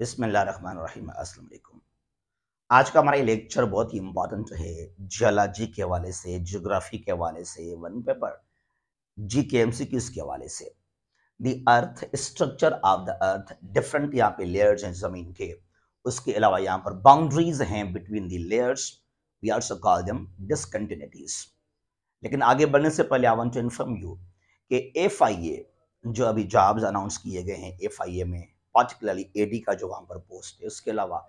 बिसमीम असलकुम आज का हमारा ये लेक्चर बहुत ही इम्पॉर्टेंट है जियोलॉजी के हवाले से जोग्राफी के हवाले से वन पेपर जी के एम सी क्यूज के हवाले से the earth structure of the earth different यहाँ पे लेयर्स हैं ज़मीन के उसके अलावा यहाँ पर बाउंड्रीज हैं between the layers we so call them discontinuities लेकिन आगे बढ़ने से पहले I want to inform you कि एफ आई ए जो अभी जॉब्स अनाउंस किए गए हैं एफ आई ए में पार्टिकुलरली एडी का जो वहाँ पर पोस्ट है उसके अलावा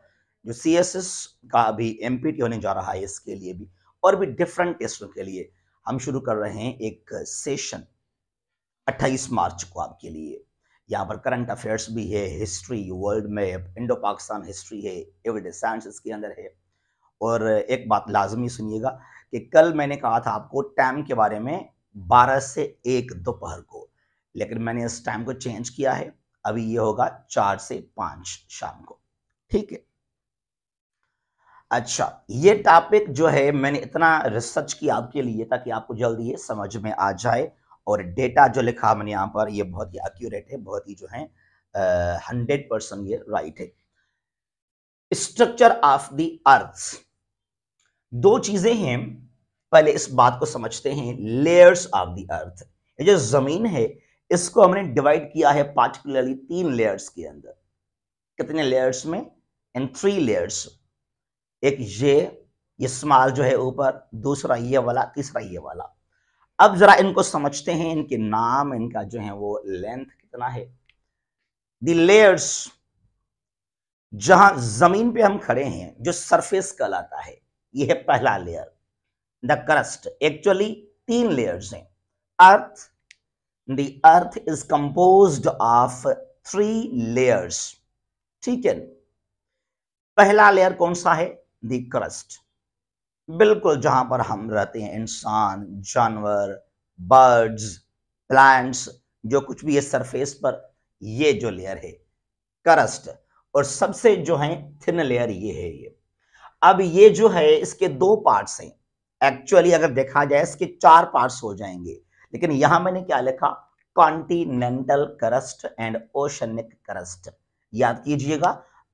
जो सी एस एस का अभी एम पी टी होने जा रहा है इसके लिए भी और भी डिफरेंट टेस्टों के लिए हम शुरू कर रहे हैं एक सेशन 28 मार्च को आपके लिए यहाँ पर करंट अफेयर्स भी है history world map indo Pakistan history है एवरीडे साइंस इसके अंदर है और एक बात लाजमी सुनिएगा कि कल मैंने कहा था आपको टाइम के बारे में 12 से 1 दोपहर को लेकिन मैंने इस टाइम को चेंज किया है अभी ये होगा चार से पांच शाम को ठीक है अच्छा ये टॉपिक जो है मैंने इतना रिसर्च किया आपके लिए ताकि आपको जल्दी ये समझ में आ जाए और डेटा जो लिखा मैंने यहाँ पर ये बहुत ही एक्यूरेट है बहुत ही जो है हंड्रेड परसेंट ये राइट है स्ट्रक्चर ऑफ द अर्थ दो चीजें हैं पहले इस बात को समझते हैं लेयर्स ऑफ द अर्थ ये जो जमीन है इसको हमने डिवाइड किया है पार्टिकुलरली तीन लेयर्स के अंदर कितने लेयर्स में इन थ्री लेयर्स एक ये ये स्मॉल जो है ऊपर दूसरा ये वाला तीसरा ये वाला अब जरा इनको समझते हैं इनके नाम इनका जो है वो लेंथ कितना है द लेयर्स जहां जमीन पे हम खड़े हैं जो सरफेस कहलाता है ये है पहला लेयर द करस्ट एक्चुअली तीन लेयर्स हैं earth the earth is composed of three layers ठीक है पहला लेयर कौन सा है दी क्रस्ट बिल्कुल जहां पर हम रहते हैं इंसान जानवर बर्ड्स प्लांट्स जो कुछ भी है सरफेस पर ये जो लेयर है करस्ट और सबसे जो है थिन लेयर ये है ये अब ये जो है इसके दो पार्ट्स हैं एक्चुअली अगर देखा जाए इसके चार पार्ट्स हो जाएंगे लेकिन यहां मैंने क्या लिखा continental crust and oceanic crust याद कीजिएगा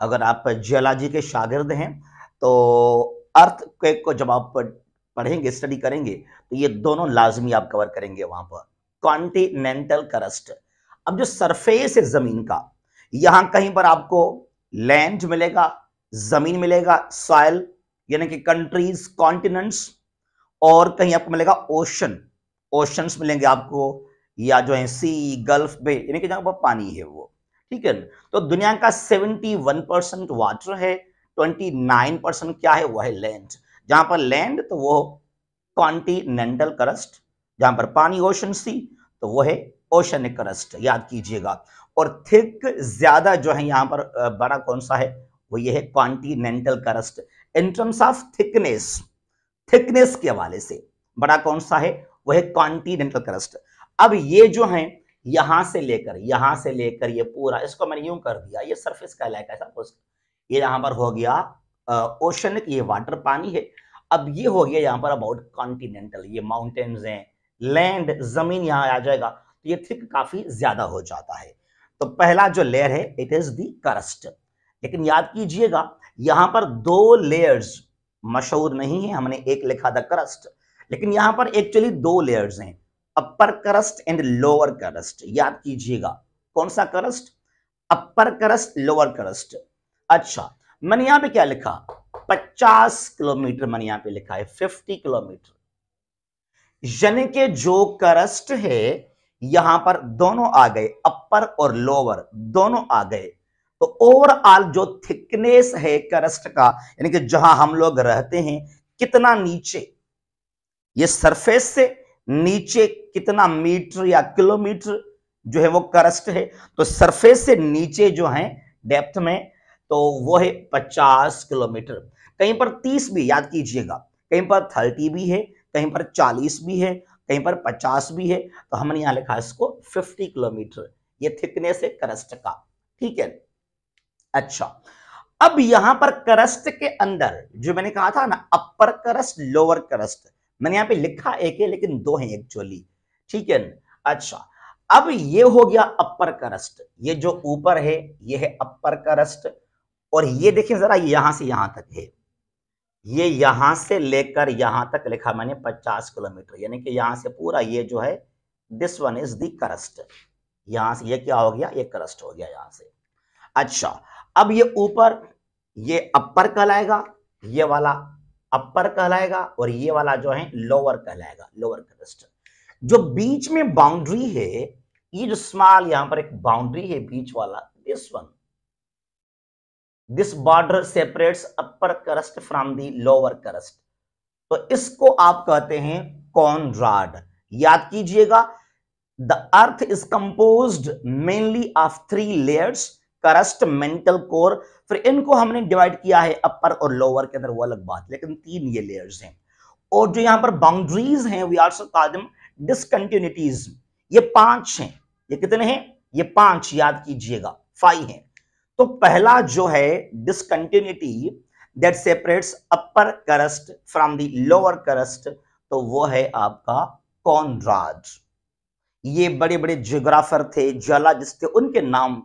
अगर आप जियोलॉजी के शागिर्द हैं तो अर्थ क्वेक को जब आप पढ़ेंगे स्टडी करेंगे तो ये दोनों लाजमी आप कवर करेंगे वहां पर कॉन्टिनेंटल करस्ट अब जो सरफेस है जमीन का यहां कहीं पर आपको लैंड मिलेगा जमीन मिलेगा सॉयल यानी कि कंट्रीज कॉन्टिनेंट्स और कहीं आपको मिलेगा ओशन ओशंस मिलेंगे आपको या जो है सी गल्फ बे यानी कि जहाँ पर पानी है वो ठीक है तो दुनिया का 71 परसेंट वाटर है 29 परसेंट क्या है वह है लैंड जहाँ पर लैंड तो वो कॉन्टिनेंटल करस्ट जहाँ पर पानी ओशन सी तो वो है ओशनिक करस्ट याद कीजिएगा और थिक ज्यादा जो है यहाँ पर बड़ा कौन सा है वो ये है continental crust in terms of thickness thickness के हवाले से बड़ा कौन सा है वह है कॉन्टिनेंटल क्रस्ट अब ये जो है यहां से लेकर यहां से लेकर ये पूरा इसको मैंने यूं कर दिया ये सरफेस का इलाका है सपोज ये यहां पर हो गया ओशन ये वाटर पानी है अब ये हो गया यहाँ पर अबाउट कॉन्टिनेंटल ये माउंटेन्स हैं लैंड जमीन यहां आ जाएगा तो ये थिक काफी ज्यादा हो जाता है तो पहला जो लेयर है इट इज दी करस्ट लेकिन याद कीजिएगा यहां पर दो लेयर्स मशहूर नहीं है हमने एक लिखा था करस्ट लेकिन यहां पर एक्चुअली दो लेयर्स हैं अपर करस्ट एंड लोअर करस्ट याद कीजिएगा कौन सा करस्ट अपर करस्ट लोअर करस्ट अच्छा मैंने यहां पे क्या लिखा 50 किलोमीटर मैंने यहां पे लिखा है 50 किलोमीटर यानी कि जो करस्ट है यहां पर दोनों आ गए अपर और लोअर दोनों आ गए तो ओवरऑल जो थिकनेस है करस्ट का यानी कि जहां हम लोग रहते हैं कितना नीचे ये सरफेस से नीचे कितना मीटर या किलोमीटर जो है वो करस्ट है तो सरफेस से नीचे जो है डेप्थ में तो वो है पचास किलोमीटर कहीं पर तीस भी याद कीजिएगा कहीं पर थर्टी भी है कहीं पर चालीस भी है कहीं पर पचास भी है तो हमने यहां लिखा इसको फिफ्टी किलोमीटर ये थिकनेस है करस्ट का ठीक है अच्छा अब यहां पर करस्ट के अंदर जो मैंने कहा था ना अपर करस्ट लोअर करस्ट मैंने यहाँ पे लिखा एक है लेकिन दो है एक्चुअली ठीक है अच्छा अब ये हो गया अपर करस्ट ये जो ऊपर है ये है अपर करस्ट और ये देखिए जरा यहां से यहां तक है ये यहां से लेकर यहां तक लिखा मैंने 50 किलोमीटर यानी कि यहां से पूरा ये जो है this one is the crust यहां से ये क्या हो गया ये करस्ट हो गया यहां से अच्छा अब ये ऊपर ये अपर कहलाएगा ये वाला अपर कहलाएगा और ये वाला जो है लोअर कहलाएगा लोअर क्लस्टर जो बीच में बाउंड्री है ये जो स्मॉल यहां पर एक बाउंड्री है बीच वाला this one this border separates upper crust from the lower crust तो इसको आप कहते हैं कॉनराड याद कीजिएगा the earth is composed mainly of three layers crust mantle core फिर इनको हमने डिवाइड किया है अपर और लोअर के अंदर वो अलग बात लेकिन तीन ये लेयर्स हैं और जो यहाँ पर बाउंड्रीज हैं we are so call them discontinuities ये पांच हैं ये कितने हैं ये पांच याद कीजिएगा फाइव हैं तो पहला जो है discontinuity that separates upper crust from the lower crust तो वो है आपका कॉनराज ये बड़े बड़े ज्योग्राफर थे जियोलॉजिस्ट थे उनके नाम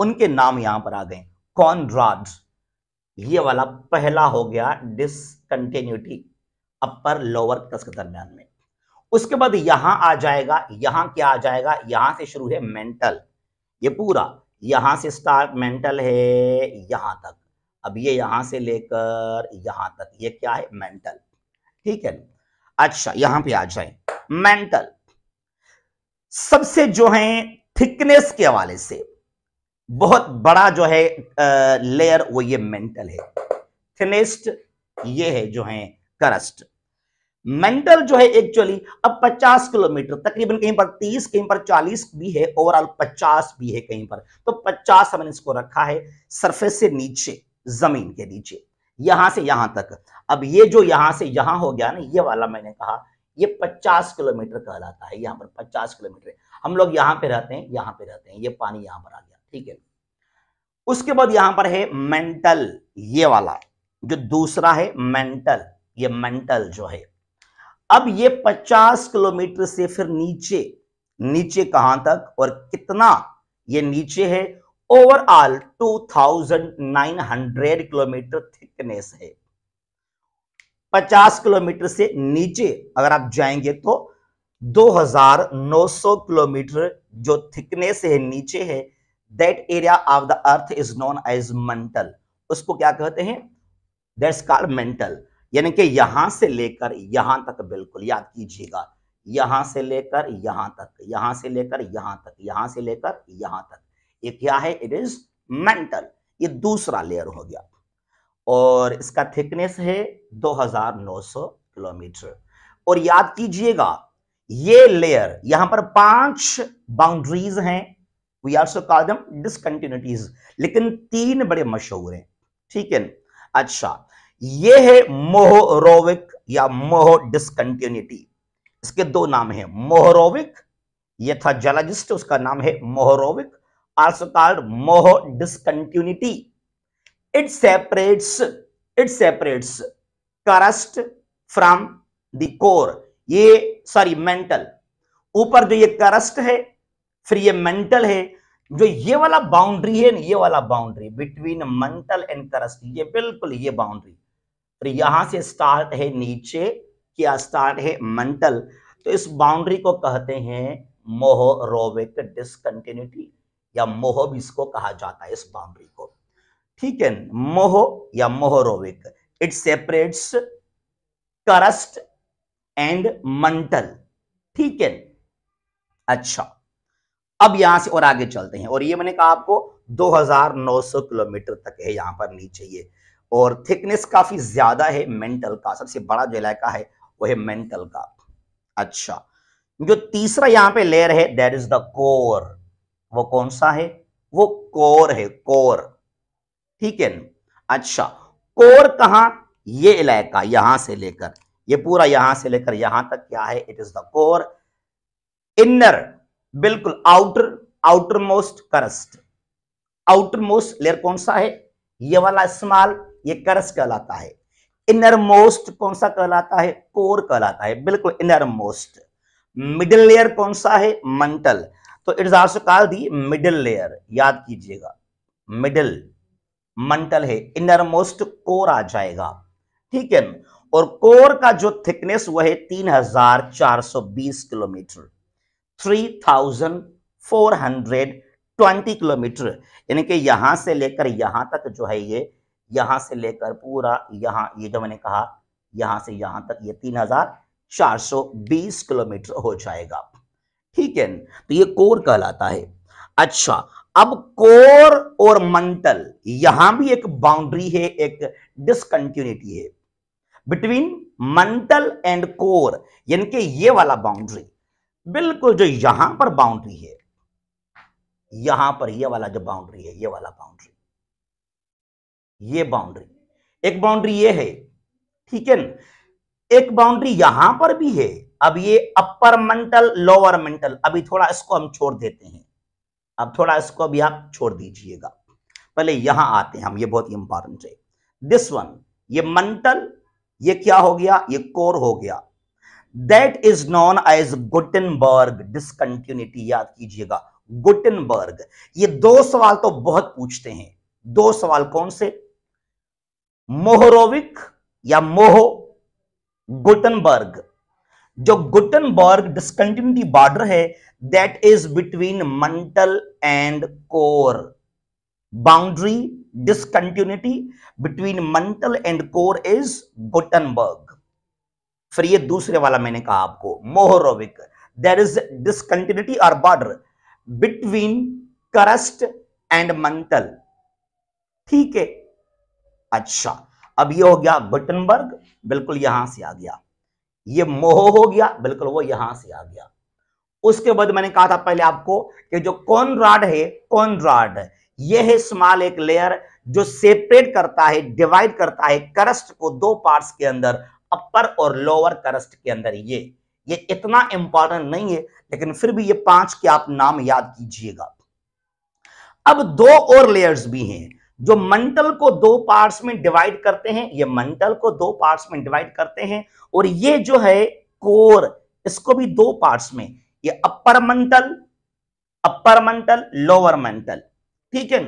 उनके नाम यहां पर आ गए कॉनराड ये वाला पहला हो गया discontinuity upper lower cross K दरमियान में उसके बाद यहां आ जाएगा यहां क्या आ जाएगा यहां से शुरू है मेंटल ये पूरा यहां से स्टार्ट मेंटल है यहां तक अब ये यहां से लेकर यहां तक ये क्या है मेंटल ठीक है अच्छा यहां पे आ जाए मेंटल सबसे जो है थिकनेस के हवाले से बहुत बड़ा जो है लेयर वो ये मेंटल है थिनेस्ट ये है जो है करस्ट मेंटल जो है एक्चुअली अब 50 किलोमीटर तकरीबन कहीं पर 30 कहीं पर 40 भी है ओवरऑल 50 भी है कहीं पर तो 50 हमने इसको रखा है सरफेस से नीचे जमीन के नीचे यहां से यहां तक अब ये जो यहां से यहां हो गया ना ये वाला मैंने कहा ये 50 किलोमीटर कहलाता है यहां पर 50 किलोमीटर हम लोग यहां पे रहते हैं यहां पे रहते हैं ये पानी यहां पर आ गया ठीक है उसके बाद यहां पर है मेंटल ये वाला जो दूसरा है मेंटल ये मेंटल जो है अब ये 50 किलोमीटर से फिर नीचे नीचे कहां तक और कितना ये नीचे है ओवरऑल 2900 किलोमीटर थिकनेस है 50 किलोमीटर से नीचे अगर आप जाएंगे तो 2900 किलोमीटर जो थिकनेस है नीचे है that area of the earth is known as mantle उसको क्या कहते हैं दैट्स कॉल्ड मेंटल यानी कि यहां से लेकर यहां तक बिल्कुल याद कीजिएगा यहां से लेकर यहां तक यहां से लेकर यहां तक यहां से लेकर यहां तक ये क्या है इट इज मेंटल ये दूसरा लेयर हो गया और इसका थिकनेस है 2900 किलोमीटर और याद कीजिएगा ये लेयर यहां पर पांच बाउंड्रीज हैं we also call them discontinuities लेकिन तीन बड़े मशहूर हैं ठीक है अच्छा ये है मोहरोविक या मोह डिसकंटिन्यूटी इसके दो नाम हैं मोहरोविक ये था जलाजिस्ट उसका नाम है Mohorovicic also called Moho discontinuity it separates it separates crust from the core ये सॉरी मेंटल ऊपर जो ये करस्ट है फिर ये मेंटल है जो ये वाला बाउंड्री है ना ये वाला boundary between mantle and crust ये बिल्कुल ये बाउंड्री फिर यहां से स्टार्ट है नीचे क्या स्टार्ट है मेंटल तो इस बाउंड्री को कहते हैं मोहरोविक डिसकंटिन्यूटी या मोह भी इसको कहा जाता है इस बाउंड्री को ठीक है मोह या Mohorovicic it separates crust and mantle ठीक है अच्छा अब यहां से और आगे चलते हैं और ये मैंने कहा आपको 2900 किलोमीटर तक है यहां पर नीचे ये और थिकनेस काफी ज्यादा है मेंटल का सबसे बड़ा जो इलाका है वो है मेंटल का अच्छा जो तीसरा यहां पे लेयर है दैट इज द कोर वो कौन सा है वो कोर है कोर ठीक है अच्छा कोर कहा ये इलाका यहां से लेकर ये पूरा यहां से लेकर यहां तक क्या है it is the core inner बिल्कुल outer outermost crust outermost layer कौन सा है ये वाला स्मॉल ये करस्ट कहलाता है इनर मोस्ट कौन सा कहलाता है कोर कहलाता है बिल्कुल इनर मोस्ट मिडिल लेयर कौन सा है मंटल तो it is call the middle layer याद कीजिएगा मिडिल मंटल है इनर मोस्ट कोर आ जाएगा ठीक है और कोर का जो थिकनेस वह है 3420 किलोमीटर 3,420 किलोमीटर यानी कि यहां से लेकर यहां तक जो है ये यहां से लेकर पूरा यहां ये जो मैंने कहा यहां से यहां तक ये 3,420 किलोमीटर हो जाएगा ठीक है तो ये कोर कहलाता है अच्छा अब कोर और मंटल यहां भी एक बाउंड्री है एक डिसकंटिन्यूटी है बिटवीन मंटल एंड कोर यानी कि ये वाला बाउंड्री बिल्कुल जो यहां पर बाउंड्री है यहां पर ये वाला जो बाउंड्री है ये वाला बाउंड्री ये बाउंड्री एक बाउंड्री ये है ठीक है एक बाउंड्री यहां पर भी है अब ये अपर मेंटल लोअर मेंटल अभी थोड़ा इसको हम छोड़ देते हैं अब थोड़ा इसको अभी आप छोड़ दीजिएगा पहले यहां आते हैं हम ये बहुत इंपॉर्टेंट है दिस वन ये मंटल ये क्या हो गया ये कोर हो गया that is known as Gutenberg discontinuity याद कीजिएगा गुटनबर्ग ये दो सवाल तो बहुत पूछते हैं दो सवाल कौन से मोहरोविक या मोहो गुटनबर्ग जो गुटनबर्ग डिस्कंटिन्यूटी बॉर्डर है that is between mantle and core boundary discontinuity between mantle and core is Gutenberg फिर ये दूसरे वाला मैंने कहा आपको मोहरोविक देर इज डिसकंटिन्यूटी और border between crust and mantle ठीक है अच्छा अब ये हो गया गुटनबर्ग बिल्कुल यहां से आ गया ये मोह हो गया बिल्कुल वो यहां से आ गया उसके बाद मैंने कहा था पहले आपको कि जो कॉनराड है कॉनराड ये है स्मॉल एक लेयर जो सेपरेट करता है डिवाइड करता है करस्ट को दो पार्ट्स के अंदर अपर और लोअर करस्ट के अंदर ये ये इतना इंपॉर्टेंट नहीं है लेकिन फिर भी ये पांच के आप नाम याद कीजिएगा अब दो और लेयर्स भी हैं जो मंटल को दो पार्ट्स में डिवाइड करते हैं ये मंटल को दो पार्ट्स में डिवाइड करते हैं और ये जो है कोर इसको भी दो पार्ट्स में ये upper mantle upper mantle lower mantle ठीक है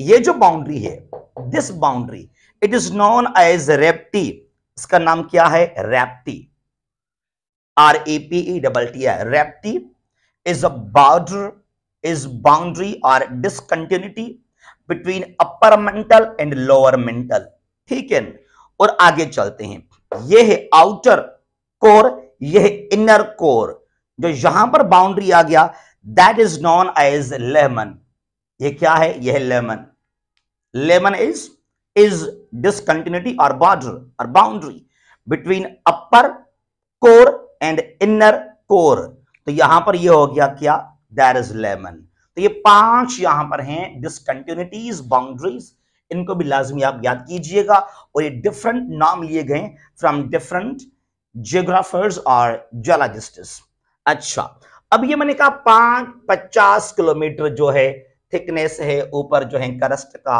ये जो बाउंड्री है this boundary it is known as Repetti इसका नाम क्या है Repetti R A P E double T I Repetti is a border is boundary और discontinuity between upper mantle and lower mantle ठीक है और आगे चलते हैं यह है आउटर कोर यह इनर कोर जो यहां पर बाउंड्री आ गया that is known as Lehmann ये क्या है यह Lehmann Lehmann is is discontinuity or border or boundary between upper core and inner core तो यहां पर ये हो गया क्या दैर इज लेमन तो ये पांच यहां पर हैं डिसकंटिन्यूटीज बाउंड्रीज इनको भी लाजमी आप याद कीजिएगा और ये डिफरेंट नाम लिए गए फ्रॉम डिफरेंट जियोग्राफर्स और जोलॉजिस्टिस अच्छा अब ये मैंने कहा पांच पचास किलोमीटर जो है थिकनेस है ऊपर जो है करस्ट का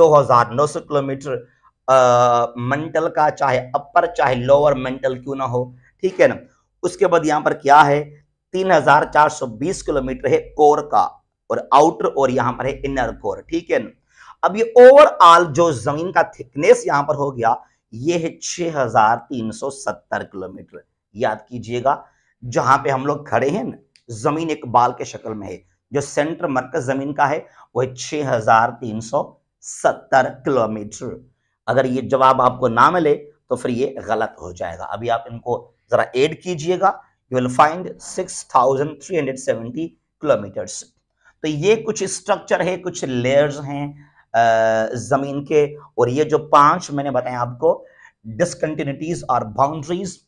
2900 किलोमीटर मेंटल का चाहे अपर चाहे लोअर मेंटल क्यों ना हो ठीक है ना उसके बाद यहाँ पर क्या है 3420 किलोमीटर है कोर का और आउटर और यहां पर है इनर कोर ठीक है ना अब ये ओवरऑल जो जमीन का थिकनेस यहां पर हो गया ये है 6370 किलोमीटर याद कीजिएगा जहां पे हम लोग खड़े हैं ना जमीन एक बाल के शक्ल में है जो सेंटर मरकज जमीन का है वो है 6370 सत्तर किलोमीटर अगर ये जवाब आपको ना मिले तो फिर ये गलत हो जाएगा अभी आप इनको ज़रा एड कीजिएगा you will find six thousand three hundred seventy kilometres तो ये कुछ स्ट्रक्चर है कुछ लेयर्स हैं ज़मीन के और ये जो पांच मैंने बताया आपको डिसकंटिन्यूटीज और बाउंड्रीज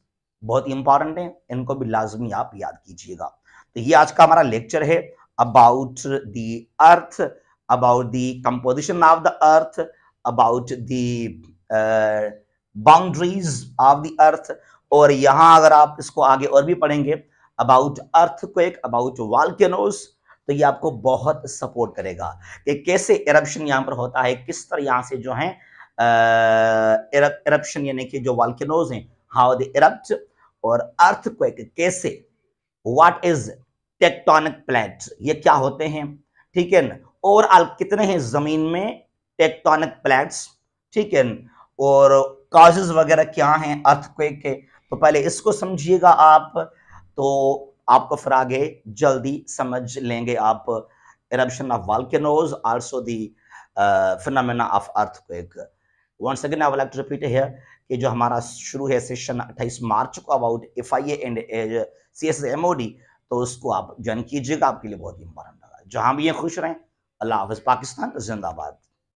बहुत ही इंपॉर्टेंट है इनको भी लाजमी आप याद कीजिएगा तो ये आज का हमारा लेक्चर है about the earth about the composition of the earth, about the uh, boundaries of the earth और यहाँ अगर आप इसको आगे और भी पढ़ेंगे about earthquake about volcanoes तो ये आपको बहुत सपोर्ट करेगा कि कैसे इरप्शन यहां पर होता है किस तरह यहां से जो है इरप्शन uh, यानी कि जो वाल्केनोज हैं हाउ दे इरप्ट और अर्थक्वेक कैसे व्हाट इज टेक्टोनिक प्लेट ये क्या होते हैं ठीक है ना ओवरऑल कितने हैं जमीन में टेक्टोनिक प्लेट्स ठीक है और काजेज वगैरह क्या हैं अर्थक्वेक के तो पहले इसको समझिएगा आप तो आपको फिर आगे जल्दी समझ लेंगे आप eruption of volcanoes also the uh, of earthquake once again I i would like to repeat कि जो हमारा शुरू है सेशन 28 मार्च को about F I and C S M O D तो उसको आप ज्वाइन कीजिएगा आपके लिए बहुत इंपॉर्टेंट होगा जहां भी ये खुश रहें अल्लाह हाफ़ पाकिस्तान जिंदाबाद